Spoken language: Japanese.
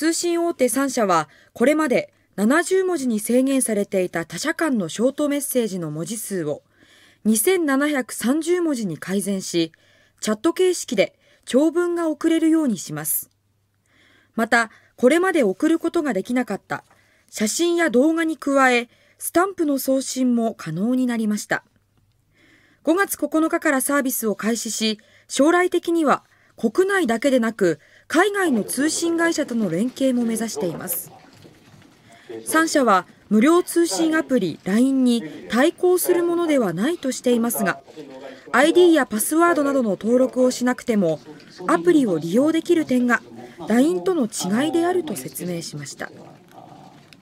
通信大手3社は、これまで70文字に制限されていた他社間のショートメッセージの文字数を2730文字に改善し、チャット形式で長文が送れるようにします。また、これまで送ることができなかった写真や動画に加え、スタンプの送信も可能になりました。5月9日からサービスを開始し、将来的には国内だけでなく海外の通信会社との連携も目指しています3社は無料通信アプリ LINE に対抗するものではないとしていますが ID やパスワードなどの登録をしなくてもアプリを利用できる点が LINE との違いであると説明しました。